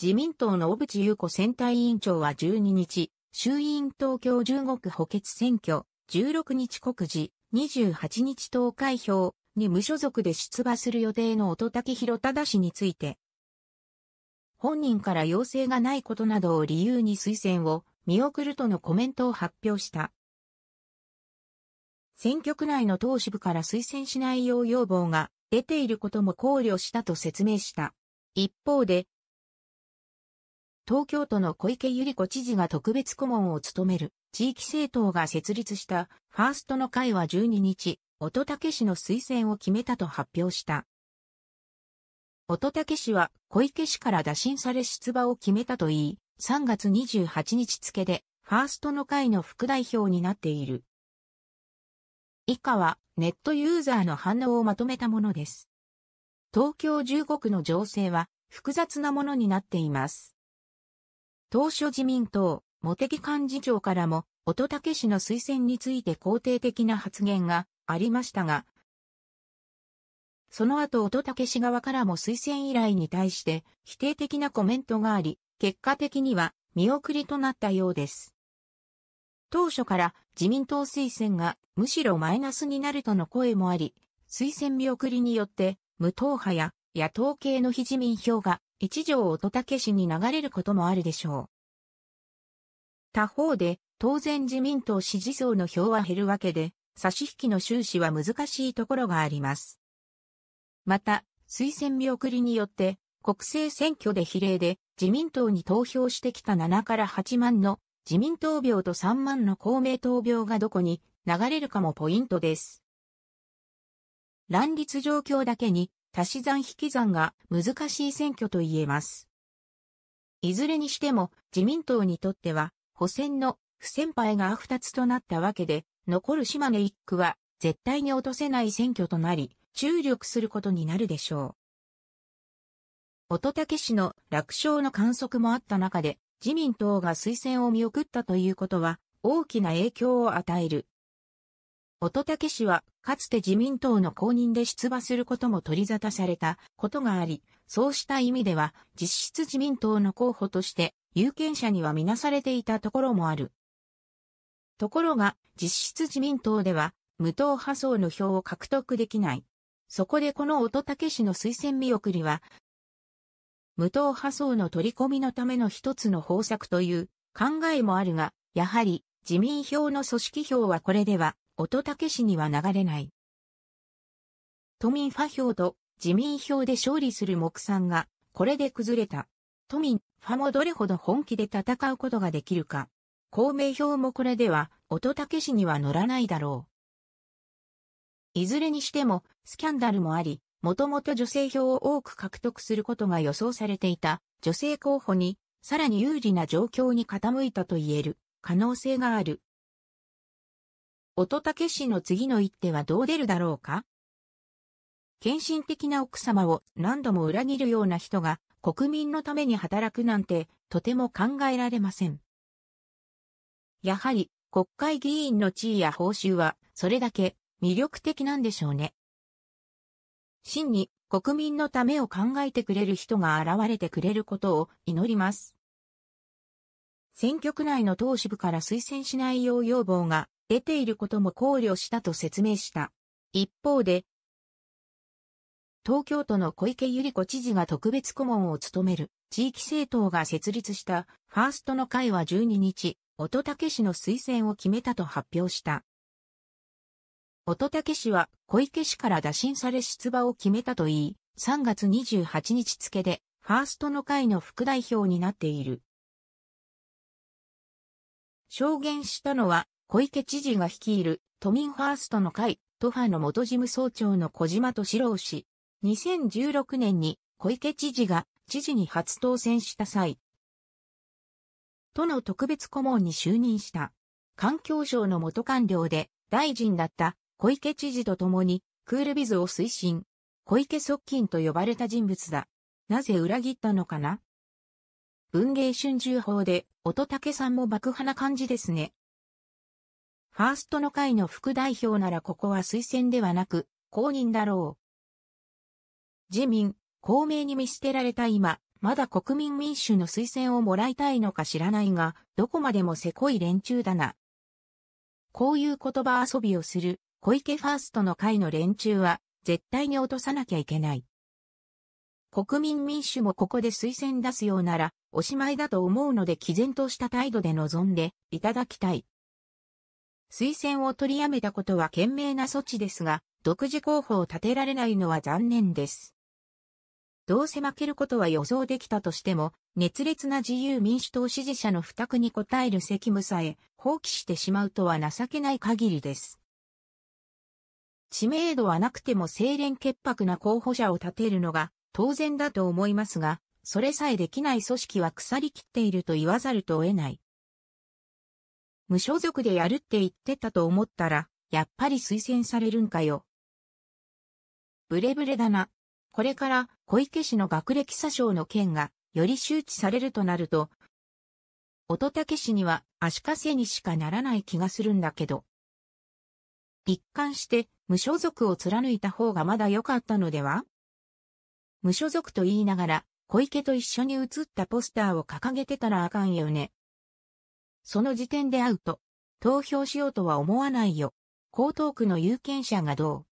自民党の小渕優子選対委員長は12日、衆院東京15区補欠選挙、16日告示、28日投開票に無所属で出馬する予定の音武博忠氏について、本人から要請がないことなどを理由に推薦を見送るとのコメントを発表した。選挙区内の党支部から推薦しないよう要望が出ていることも考慮したと説明した。一方で、東京都の小池百合子知事が特別顧問を務める地域政党が設立したファーストの会は12日、乙武氏の推薦を決めたと発表した。乙武氏は小池氏から打診され出馬を決めたといい、3月28日付でファーストの会の副代表になっている。以下はネットユーザーの反応をまとめたものです。東京15区の情勢は複雑なものになっています。当初自民党、茂木幹事長からも、乙武氏の推薦について肯定的な発言がありましたが、その後乙武氏側からも推薦依頼に対して否定的なコメントがあり、結果的には見送りとなったようです。当初から自民党推薦がむしろマイナスになるとの声もあり、推薦見送りによって無党派や野党系の非自民票が一条乙武氏に流れることもあるでしょう。他方で、当然自民党支持層の票は減るわけで、差し引きの収支は難しいところがあります。また、推薦見送りによって、国政選挙で比例で自民党に投票してきた7から8万の自民党票と3万の公明党票がどこに流れるかもポイントです。乱立状況だけに足し算引き算が難しい選挙と言えます。いずれにしても自民党にとっては補選の不先輩が二つとなったわけで、残る島根一区は絶対に落とせない選挙となり、注力することになるでしょう。乙武氏の楽勝の観測もあった中で、自民党が推薦を見送ったということは、大きな影響を与える乙武氏は、かつて自民党の公認で出馬することも取り沙汰されたことがあり、そうした意味では、実質自民党の候補として、有権者にはみなされていたところもある。ところが、実質自民党では、無党派層の票を獲得できない。そこでこの乙武氏の推薦見送りは、無党派層の取り込みのための一つの方策という考えもあるが、やはり自民票の組織票はこれでは音武氏には流れない。都民ファ票と自民票で勝利するさんが、これで崩れた。都民ファもどれほど本気で戦うことができるか。公明票もこれでは、音武氏には乗らないだろう。いずれにしても、スキャンダルもあり、もともと女性票を多く獲得することが予想されていた女性候補に、さらに有利な状況に傾いたと言える可能性がある。乙武氏の次の一手はどう出るだろうか献身的な奥様を何度も裏切るような人が国民のために働くなんてとても考えられません。やはり国会議員の地位や報酬はそれだけ魅力的なんでしょうね。真に国民のためを考えてくれる人が現れてくれることを祈ります。選挙区内の党支部から推薦しないよう要望が出ていることも考慮したと説明した。一方で、東京都の小池百合子知事が特別顧問を務める地域政党が設立したファーストの会は12日、乙武氏の推薦を決めたと発表した。乙武氏は小池氏から打診され出馬を決めたといい、3月28日付でファーストの会の副代表になっている。証言したのは小池知事が率いる都民ファーストの会、都派の元事務総長の小島敏郎氏。2016年に小池知事が知事に初当選した際、都の特別顧問に就任した。環境省の元官僚で大臣だった小池知事と共にクールビズを推進。小池側近と呼ばれた人物だ。なぜ裏切ったのかな文芸春秋法で、乙武さんも爆破な感じですね。ファーストの会の副代表ならここは推薦ではなく、公認だろう。自民、公明に見捨てられた今、まだ国民民主の推薦をもらいたいのか知らないが、どこまでもせこい連中だな。こういう言葉遊びをする、小池ファーストの会の連中は、絶対に落とさなきゃいけない。国民民主もここで推薦出すようなら、おしまいだと思うので毅然とした態度で臨んでいただきたい。推薦を取りやめたことは賢明な措置ですが、独自候補を立てられないのは残念です。どうせ負けることは予想できたとしても、熱烈な自由民主党支持者の負託に応える責務さえ放棄してしまうとは情けない限りです。知名度はなくても清廉潔白な候補者を立てるのが当然だと思いますが、それさえできない組織は腐りきっていると言わざると得ない。無所属でやるって言ってたと思ったら、やっぱり推薦されるんかよ。ブレブレだな。これから小池氏の学歴詐称の件がより周知されるとなると、乙武氏には足かせにしかならない気がするんだけど。一貫して無所属を貫いた方がまだ良かったのでは無所属と言いながら小池と一緒に写ったポスターを掲げてたらあかんよね。その時点で会うと、投票しようとは思わないよ。江東区の有権者がどう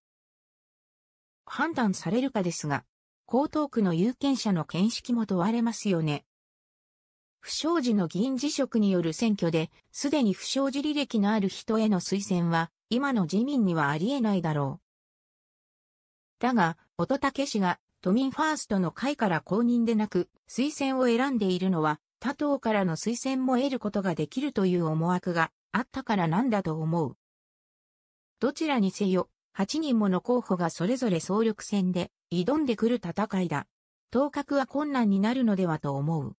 判断されるかですが、江東区の有権者の見識も問われますよね。不祥事の議員辞職による選挙で、すでに不祥事履歴のある人への推薦は、今の自民にはありえないだろう。だが、乙武氏が都民ファーストの会から公認でなく、推薦を選んでいるのは、他党からの推薦も得ることができるという思惑があったからなんだと思う。どちらにせよ、8人もの候補がそれぞれ総力戦で挑んでくる戦いだ。当格は困難になるのではと思う。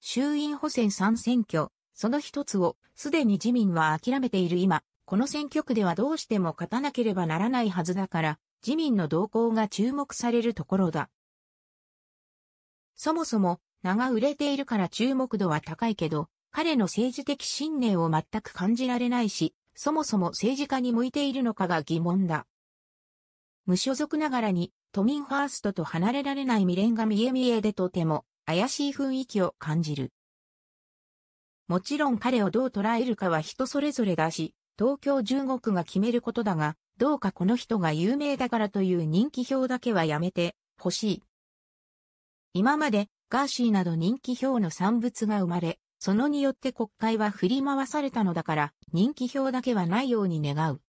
衆院補選3選挙、その一つをすでに自民は諦めている今、この選挙区ではどうしても勝たなければならないはずだから、自民の動向が注目されるところだ。そもそも名が売れているから注目度は高いけど、彼の政治的信念を全く感じられないし、そもそも政治家に向いているのかが疑問だ。無所属ながらに、都民ファーストと離れられない未練が見え見えでとても怪しい雰囲気を感じる。もちろん彼をどう捉えるかは人それぞれだし、東京15区が決めることだが、どうかこの人が有名だからという人気票だけはやめてほしい。今までガーシーなど人気票の産物が生まれ、そのによって国会は振り回されたのだから、人気票だけはないように願う。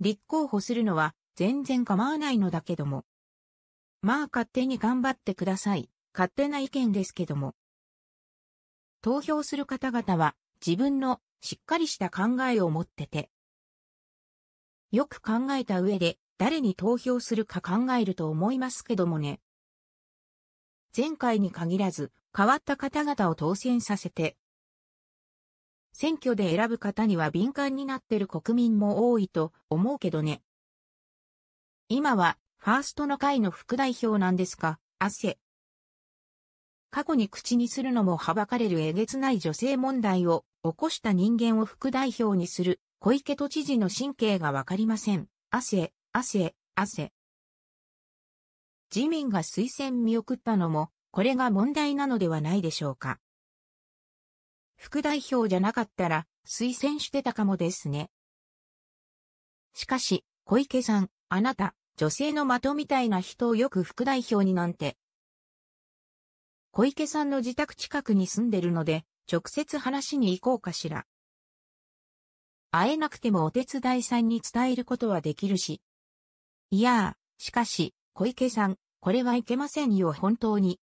立候補するのは全然構わないのだけども。まあ勝手に頑張ってください。勝手な意見ですけども。投票する方々は自分のしっかりした考えを持ってて。よく考えた上で誰に投票するか考えると思いますけどもね。前回に限らず、変わった方々を当選させて、選挙で選ぶ方には敏感になってる国民も多いと思うけどね。今は、ファーストの会の副代表なんですか、汗。過去に口にするのもはばかれるえげつない女性問題を起こした人間を副代表にする小池都知事の神経がわかりません。汗、汗、汗。自民が推薦見送ったのも、これが問題なのではないでしょうか。副代表じゃなかったら、推薦してたかもですね。しかし、小池さん、あなた、女性の的みたいな人をよく副代表になんて。小池さんの自宅近くに住んでるので、直接話に行こうかしら。会えなくてもお手伝いさんに伝えることはできるし。いやー、しかし、小池さん、これはいけませんよ本当に。